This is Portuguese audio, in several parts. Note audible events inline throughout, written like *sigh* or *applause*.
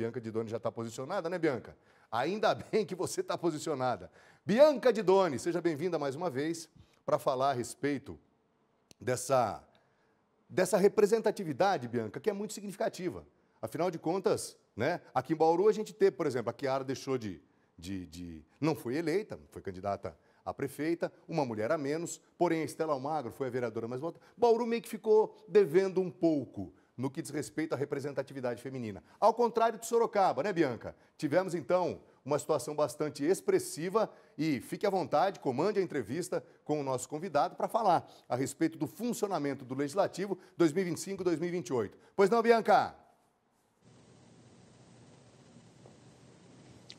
Bianca de Doni já está posicionada, né, Bianca? Ainda *laughs* bem que você está posicionada. Bianca de Doni, seja bem-vinda mais uma vez para falar a respeito dessa, dessa representatividade, Bianca, que é muito significativa. Afinal de contas, né, aqui em Bauru a gente teve, por exemplo, a Chiara deixou de, de, de não foi eleita, foi candidata a prefeita, uma mulher a menos, porém a Estela Almagro foi a vereadora mais votada. Bauru meio que ficou devendo um pouco no que diz respeito à representatividade feminina. Ao contrário de Sorocaba, né, Bianca? Tivemos então uma situação bastante expressiva e fique à vontade, comande a entrevista com o nosso convidado para falar a respeito do funcionamento do Legislativo 2025-2028. Pois não, Bianca?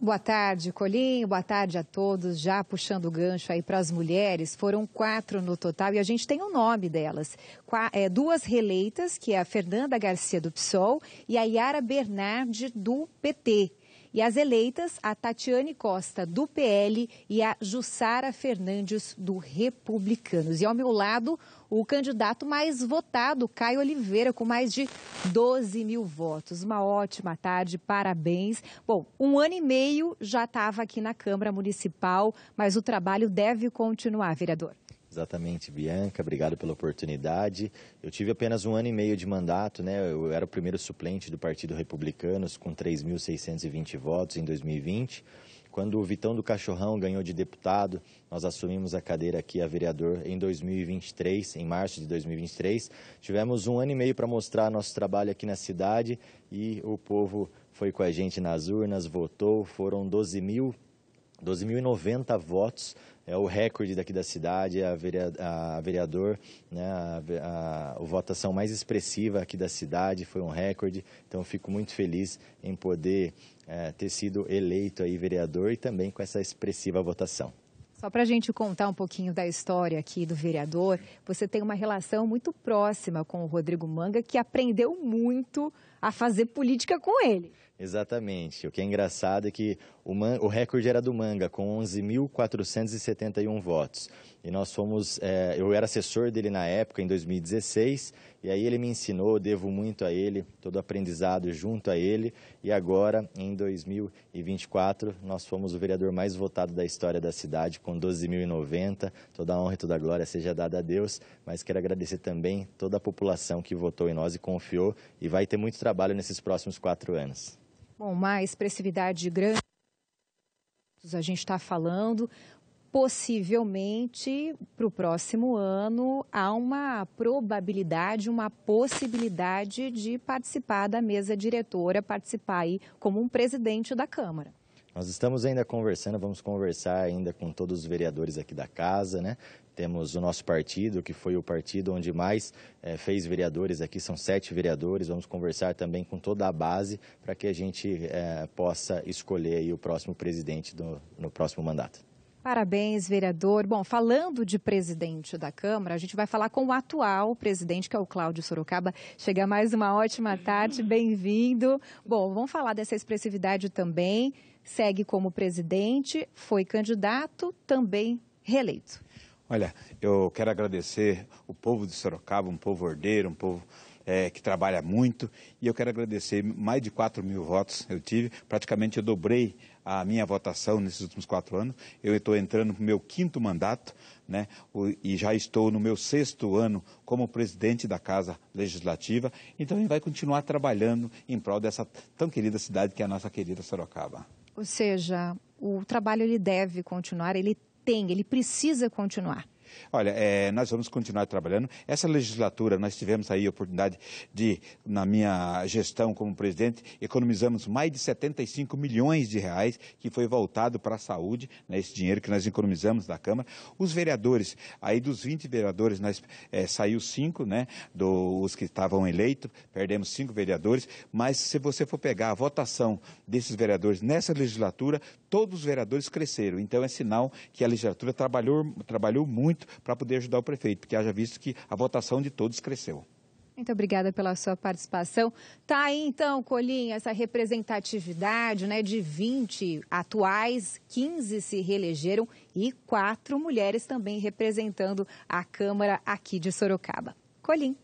Boa tarde, Colim. Boa tarde a todos. Já puxando o gancho aí para as mulheres, foram quatro no total e a gente tem o um nome delas. Qua, é, duas reeleitas, que é a Fernanda Garcia do PSOL e a Yara Bernardi do PT. E as eleitas, a Tatiane Costa, do PL, e a Jussara Fernandes, do Republicanos. E ao meu lado, o candidato mais votado, Caio Oliveira, com mais de 12 mil votos. Uma ótima tarde, parabéns. Bom, um ano e meio já estava aqui na Câmara Municipal, mas o trabalho deve continuar, vereador. Exatamente, Bianca, obrigado pela oportunidade. Eu tive apenas um ano e meio de mandato, né? Eu era o primeiro suplente do Partido Republicano com 3.620 votos em 2020. Quando o Vitão do Cachorrão ganhou de deputado, nós assumimos a cadeira aqui a vereador em 2023, em março de 2023. Tivemos um ano e meio para mostrar nosso trabalho aqui na cidade e o povo foi com a gente nas urnas, votou, foram 12 mil 12.090 votos, é o recorde daqui da cidade, a, vereador, a vereador né, a, a, a, votação mais expressiva aqui da cidade, foi um recorde, então fico muito feliz em poder é, ter sido eleito aí vereador e também com essa expressiva votação. Só para a gente contar um pouquinho da história aqui do vereador, você tem uma relação muito próxima com o Rodrigo Manga, que aprendeu muito a fazer política com ele. Exatamente. O que é engraçado é que o, man... o recorde era do Manga, com 11.471 votos. E nós fomos. É... Eu era assessor dele na época, em 2016, e aí ele me ensinou, devo muito a ele, todo aprendizado junto a ele. E agora, em 2024, nós fomos o vereador mais votado da história da cidade, com 12.090. Toda a honra e toda a glória seja dada a Deus, mas quero agradecer também toda a população que votou em nós e confiou, e vai ter muito trabalho trabalho nesses próximos quatro anos. Bom, uma expressividade grande, a gente está falando, possivelmente para o próximo ano há uma probabilidade, uma possibilidade de participar da mesa diretora, participar aí como um presidente da Câmara. Nós estamos ainda conversando, vamos conversar ainda com todos os vereadores aqui da casa, né? Temos o nosso partido, que foi o partido onde mais é, fez vereadores aqui, são sete vereadores. Vamos conversar também com toda a base para que a gente é, possa escolher o próximo presidente do, no próximo mandato. Parabéns, vereador. Bom, falando de presidente da Câmara, a gente vai falar com o atual presidente, que é o Cláudio Sorocaba. Chega mais uma ótima tarde, bem-vindo. Bom, vamos falar dessa expressividade também. Segue como presidente, foi candidato, também reeleito. Olha, eu quero agradecer o povo de Sorocaba, um povo ordeiro, um povo é, que trabalha muito, e eu quero agradecer. Mais de 4 mil votos eu tive, praticamente eu dobrei a minha votação nesses últimos quatro anos. Eu estou entrando para o meu quinto mandato, né, e já estou no meu sexto ano como presidente da Casa Legislativa. Então, ele vai continuar trabalhando em prol dessa tão querida cidade que é a nossa querida Sorocaba. Ou seja, o trabalho ele deve continuar, ele tem, ele precisa continuar. Olha, é, nós vamos continuar trabalhando. Essa legislatura, nós tivemos aí a oportunidade de, na minha gestão como presidente, economizamos mais de 75 milhões de reais que foi voltado para a saúde, né, esse dinheiro que nós economizamos da Câmara. Os vereadores, aí dos 20 vereadores, nós é, saiu cinco, né, dos que estavam eleitos, perdemos cinco vereadores, mas se você for pegar a votação desses vereadores nessa legislatura, todos os vereadores cresceram. Então é sinal que a legislatura trabalhou, trabalhou muito para poder ajudar o prefeito, porque haja visto que a votação de todos cresceu. Muito obrigada pela sua participação. Tá aí então, Colinha, essa representatividade, né, de 20 atuais, 15 se reelegeram e quatro mulheres também representando a Câmara aqui de Sorocaba. Colim.